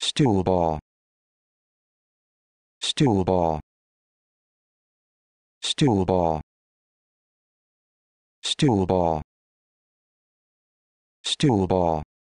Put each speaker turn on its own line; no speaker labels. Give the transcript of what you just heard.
stool ball stool ball stool ball stool ball stool ball